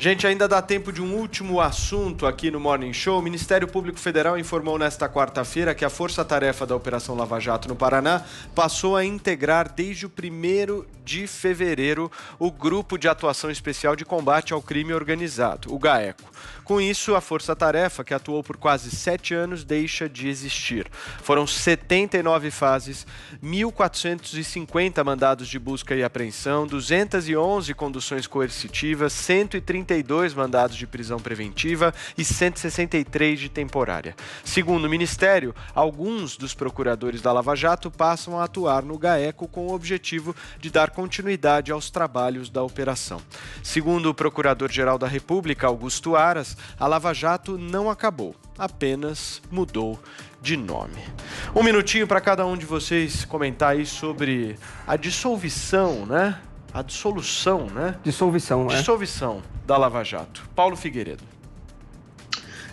Gente, ainda dá tempo de um último assunto aqui no Morning Show. O Ministério Público Federal informou nesta quarta-feira que a força-tarefa da Operação Lava Jato no Paraná passou a integrar desde o 1 de fevereiro o Grupo de Atuação Especial de Combate ao Crime Organizado, o GAECO. Com isso, a força-tarefa, que atuou por quase sete anos, deixa de existir. Foram 79 fases, 1.450 mandados de busca e apreensão, 211 conduções coercitivas, 130 132 mandados de prisão preventiva e 163 de temporária. Segundo o Ministério, alguns dos procuradores da Lava Jato passam a atuar no GAECO com o objetivo de dar continuidade aos trabalhos da operação. Segundo o Procurador-Geral da República, Augusto Aras, a Lava Jato não acabou, apenas mudou de nome. Um minutinho para cada um de vocês comentar aí sobre a dissolução, né? a dissolução, né? Dissolvição, Dissolvição é. da Lava Jato. Paulo Figueiredo.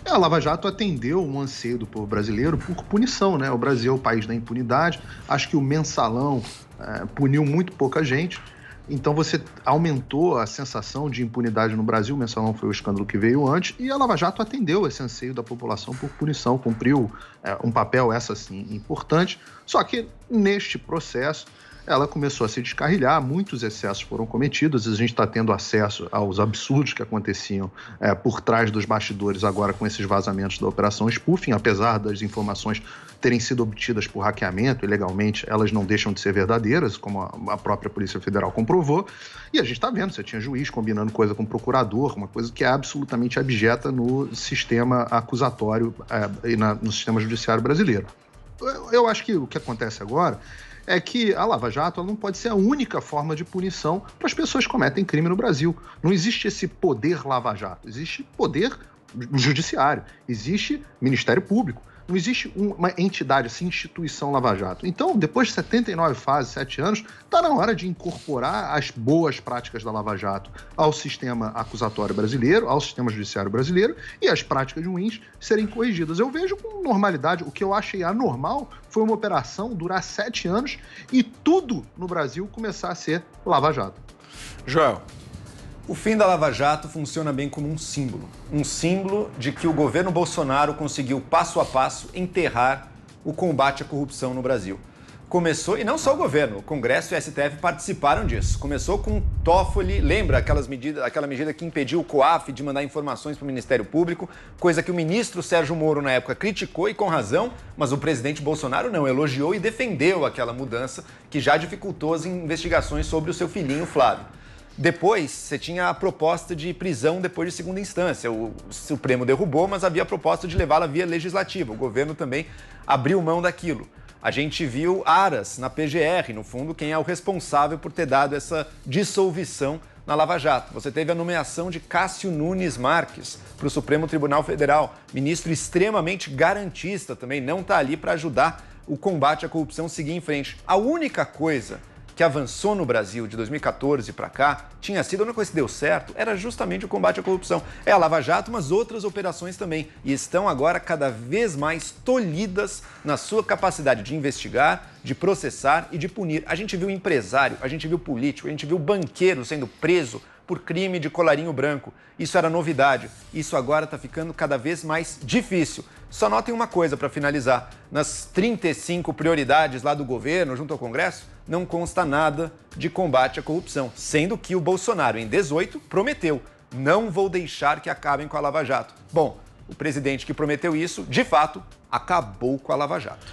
É, a Lava Jato atendeu um anseio do povo brasileiro por punição, né? O Brasil é o país da impunidade. Acho que o mensalão é, puniu muito pouca gente. Então você aumentou a sensação de impunidade no Brasil, o mensalão foi o escândalo que veio antes, e a Lava Jato atendeu esse anseio da população por punição, cumpriu é, um papel, essa sim, importante. Só que neste processo, ela começou a se descarrilhar, muitos excessos foram cometidos, a gente está tendo acesso aos absurdos que aconteciam é, por trás dos bastidores agora com esses vazamentos da Operação Spoofing, apesar das informações terem sido obtidas por hackeamento ilegalmente, elas não deixam de ser verdadeiras, como a própria Polícia Federal comprovou, e a gente está vendo, você tinha juiz combinando coisa com procurador, uma coisa que é absolutamente abjeta no sistema acusatório é, e na, no sistema judiciário brasileiro. Eu, eu acho que o que acontece agora é que a Lava Jato não pode ser a única forma de punição para as pessoas que cometem crime no Brasil. Não existe esse poder Lava Jato, existe poder judiciário, existe Ministério Público, não existe uma entidade, assim, instituição Lava Jato. Então, depois de 79 fases, 7 anos, está na hora de incorporar as boas práticas da Lava Jato ao sistema acusatório brasileiro, ao sistema judiciário brasileiro, e as práticas ruins serem corrigidas. Eu vejo com normalidade, o que eu achei anormal foi uma operação durar 7 anos e tudo no Brasil começar a ser Lava Jato. Joel. O fim da Lava Jato funciona bem como um símbolo. Um símbolo de que o governo Bolsonaro conseguiu passo a passo enterrar o combate à corrupção no Brasil. Começou, e não só o governo, o Congresso e o STF participaram disso. Começou com Toffoli, lembra aquelas medidas, aquela medida que impediu o COAF de mandar informações para o Ministério Público, coisa que o ministro Sérgio Moro na época criticou e com razão, mas o presidente Bolsonaro não, elogiou e defendeu aquela mudança que já dificultou as investigações sobre o seu filhinho Flávio. Depois, você tinha a proposta de prisão depois de segunda instância. O Supremo derrubou, mas havia a proposta de levá-la via legislativa. O governo também abriu mão daquilo. A gente viu Aras na PGR, no fundo, quem é o responsável por ter dado essa dissolução na Lava Jato. Você teve a nomeação de Cássio Nunes Marques para o Supremo Tribunal Federal, ministro extremamente garantista também, não está ali para ajudar o combate à corrupção seguir em frente. A única coisa que avançou no Brasil de 2014 para cá tinha sido, a única coisa que deu certo era justamente o combate à corrupção. É a Lava Jato, mas outras operações também. E estão agora cada vez mais tolhidas na sua capacidade de investigar, de processar e de punir. A gente viu empresário, a gente viu político, a gente viu banqueiro sendo preso por crime de colarinho branco. Isso era novidade. Isso agora está ficando cada vez mais difícil. Só notem uma coisa para finalizar: nas 35 prioridades lá do governo, junto ao Congresso, não consta nada de combate à corrupção, sendo que o Bolsonaro, em 18, prometeu: não vou deixar que acabem com a Lava Jato. Bom, o presidente que prometeu isso, de fato, acabou com a Lava Jato.